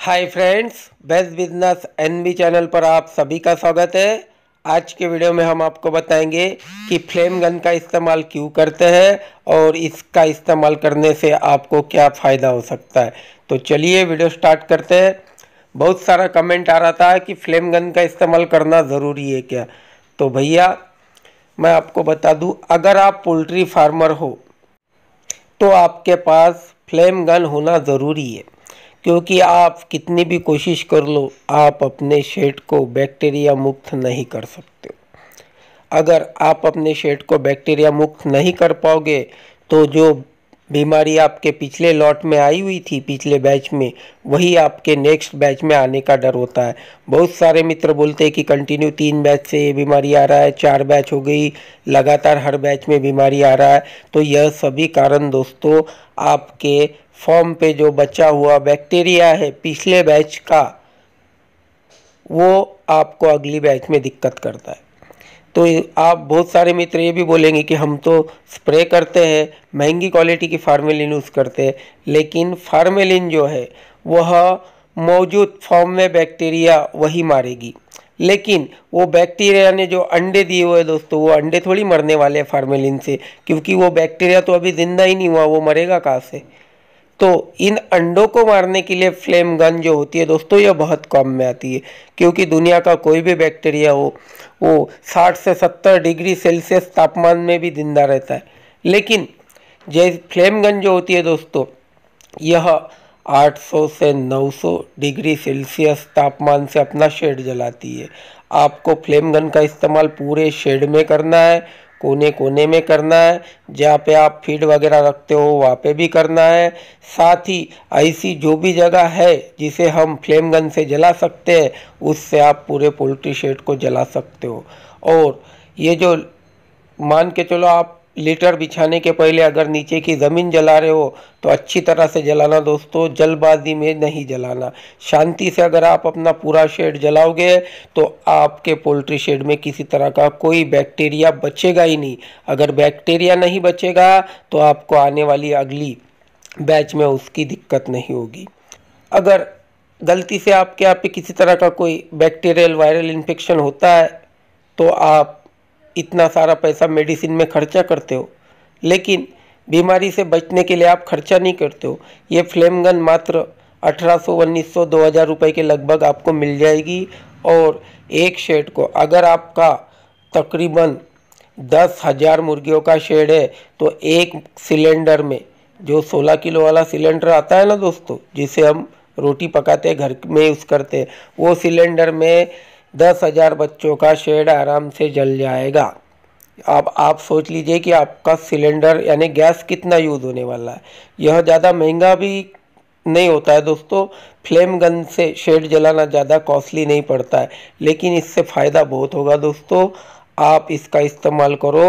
हाय friends best business NB channel पर आप सभी का स्वागत है आज के वीडियो में हम आपको बताएंगे कि फ्लेम गन का इस्तेमाल क्यों करते हैं और इसका इस्तेमाल करने से आपको क्या फ़ायदा हो सकता है तो चलिए वीडियो स्टार्ट करते हैं बहुत सारा कमेंट आ रहा था कि फ्लेम गन का इस्तेमाल करना ज़रूरी है क्या तो भैया मैं आपको बता दूँ अगर आप पोल्ट्री फार्मर हो तो आपके पास फ्लेम गन होना ज़रूरी है क्योंकि आप कितनी भी कोशिश कर लो आप अपने शेड को बैक्टीरिया मुक्त नहीं कर सकते अगर आप अपने शेड को बैक्टीरिया मुक्त नहीं कर पाओगे तो जो बीमारी आपके पिछले लॉट में आई हुई थी पिछले बैच में वही आपके नेक्स्ट बैच में आने का डर होता है बहुत सारे मित्र बोलते हैं कि कंटिन्यू तीन बैच से ये बीमारी आ रहा है चार बैच हो गई लगातार हर बैच में बीमारी आ रहा है तो यह सभी कारण दोस्तों आपके फॉर्म पे जो बचा हुआ बैक्टीरिया है पिछले बैच का वो आपको अगली बैच में दिक्कत करता है तो आप बहुत सारे मित्र ये भी बोलेंगे कि हम तो स्प्रे करते हैं महंगी क्वालिटी की फार्मेलिन यूज़ करते हैं लेकिन फार्मेलिन जो है वह मौजूद फॉर्म में बैक्टीरिया वही मारेगी लेकिन वो बैक्टीरिया ने जो अंडे दिए हुए दोस्तों वो अंडे थोड़ी मरने वाले हैं फार्मेलिन से क्योंकि वो बैक्टीरिया तो अभी ज़िंदा ही नहीं हुआ वो मरेगा कहाँ से तो इन अंडों को मारने के लिए फ्लेम गन जो होती है दोस्तों यह बहुत कम में आती है क्योंकि दुनिया का कोई भी बैक्टीरिया हो वो 60 से 70 डिग्री सेल्सियस तापमान में भी जिंदा रहता है लेकिन जैसे फ्लेम गन जो होती है दोस्तों यह 800 से 900 डिग्री सेल्सियस तापमान से अपना शेड जलाती है आपको फ्लेम गन का इस्तेमाल पूरे शेड में करना है कोने कोने में करना है जहाँ पे आप फीड वगैरह रखते हो वहाँ पे भी करना है साथ ही ऐसी जो भी जगह है जिसे हम फ्लेम गन से जला सकते हैं उससे आप पूरे पोल्ट्री शेड को जला सकते हो और ये जो मान के चलो आप लीटर बिछाने के पहले अगर नीचे की ज़मीन जला रहे हो तो अच्छी तरह से जलाना दोस्तों जल्दबाजी में नहीं जलाना शांति से अगर आप अपना पूरा शेड जलाओगे तो आपके पोल्ट्री शेड में किसी तरह का कोई बैक्टीरिया बचेगा ही नहीं अगर बैक्टीरिया नहीं बचेगा तो आपको आने वाली अगली बैच में उसकी दिक्कत नहीं होगी अगर गलती से आपके यहाँ पे किसी तरह का कोई बैक्टीरियल वायरल इन्फेक्शन होता है तो आप इतना सारा पैसा मेडिसिन में खर्चा करते हो लेकिन बीमारी से बचने के लिए आप खर्चा नहीं करते हो ये फ्लेम गन मात्र अठारह सौ उन्नीस सौ दो हज़ार रुपये के लगभग आपको मिल जाएगी और एक शेड को अगर आपका तकरीबन दस हज़ार मुर्गियों का शेड है तो एक सिलेंडर में जो सोलह किलो वाला सिलेंडर आता है ना दोस्तों जिसे हम रोटी पकाते हैं घर में यूज़ करते हैं वो सिलेंडर में दस हज़ार बच्चों का शेड आराम से जल जाएगा अब आप सोच लीजिए कि आपका सिलेंडर यानी गैस कितना यूज़ होने वाला है यह ज़्यादा महंगा भी नहीं होता है दोस्तों फ्लेम गन से शेड जलाना ज़्यादा कॉस्टली नहीं पड़ता है लेकिन इससे फ़ायदा बहुत होगा दोस्तों आप इसका इस्तेमाल करो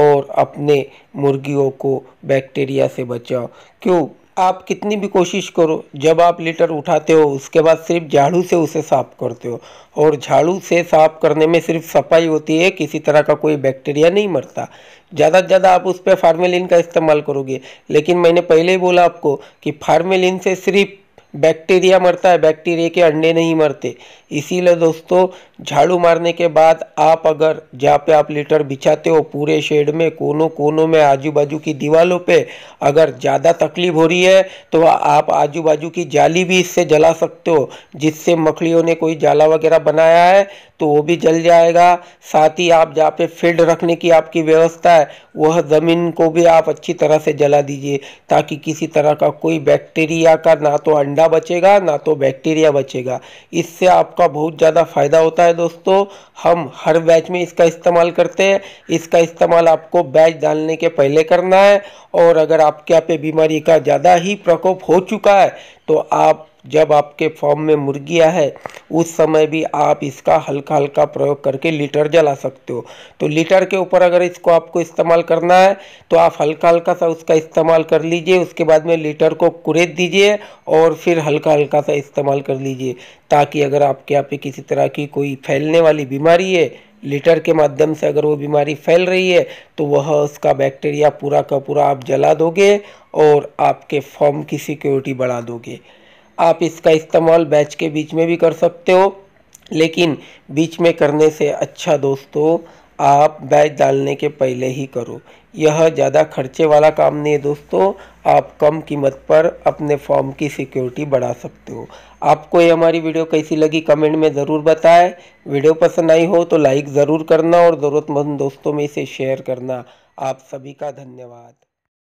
और अपने मुर्गियों को बैक्टीरिया से बचाओ क्यों आप कितनी भी कोशिश करो जब आप लीटर उठाते हो उसके बाद सिर्फ झाड़ू से उसे साफ करते हो और झाड़ू से साफ करने में सिर्फ सफाई होती है किसी तरह का कोई बैक्टीरिया नहीं मरता ज़्यादा से ज़्यादा आप उस पर फार्मेलिन का इस्तेमाल करोगे लेकिन मैंने पहले ही बोला आपको कि फार्मेलिन से सिर्फ बैक्टीरिया मरता है बैक्टीरिया के अंडे नहीं मरते इसीलिए दोस्तों झाड़ू मारने के बाद आप अगर जहाँ पे आप लीटर बिछाते हो पूरे शेड में कोनों कोनों में आजू बाजू की दीवारों पे अगर ज़्यादा तकलीफ हो रही है तो आप आजू बाजू की जाली भी इससे जला सकते हो जिससे मकड़ियों ने कोई जाला वगैरह बनाया है तो वो भी जल जाएगा साथ ही आप जहाँ पे फील्ड रखने की आपकी व्यवस्था है वह ज़मीन को भी आप अच्छी तरह से जला दीजिए ताकि किसी तरह का कोई बैक्टीरिया का ना तो अंडा अंडा बचेगा ना तो बैक्टीरिया बचेगा इससे आपका बहुत ज़्यादा फ़ायदा होता है दोस्तों हम हर बैच में इसका इस्तेमाल करते हैं इसका इस्तेमाल आपको बैच डालने के पहले करना है और अगर आपके यहाँ पे बीमारी का ज़्यादा ही प्रकोप हो चुका है तो आप जब आपके फॉर्म में मुर्गियाँ है उस समय भी आप इसका हल्का हल्का प्रयोग करके लीटर जला सकते हो तो लीटर के ऊपर अगर इसको आपको इस्तेमाल करना है तो आप हल्का हल्का सा उसका इस्तेमाल कर लीजिए उसके बाद में लीटर को कुरेद दीजिए और फिर हल्का हल्का सा इस्तेमाल कर लीजिए ताकि अगर आपके यहाँ पे किसी तरह की कोई फैलने वाली बीमारी है लीटर के माध्यम से अगर वो बीमारी फैल रही है तो वह उसका बैक्टीरिया पूरा का पूरा आप जला दोगे और आपके फॉर्म की सिक्योरिटी बढ़ा दोगे आप इसका इस्तेमाल बैच के बीच में भी कर सकते हो लेकिन बीच में करने से अच्छा दोस्तों आप बैच डालने के पहले ही करो यह ज़्यादा खर्चे वाला काम नहीं है दोस्तों आप कम कीमत पर अपने फॉर्म की सिक्योरिटी बढ़ा सकते हो आपको ये हमारी वीडियो कैसी लगी कमेंट में ज़रूर बताएं वीडियो पसंद आई हो तो लाइक ज़रूर करना और ज़रूरतमंद दोस्तों में इसे शेयर करना आप सभी का धन्यवाद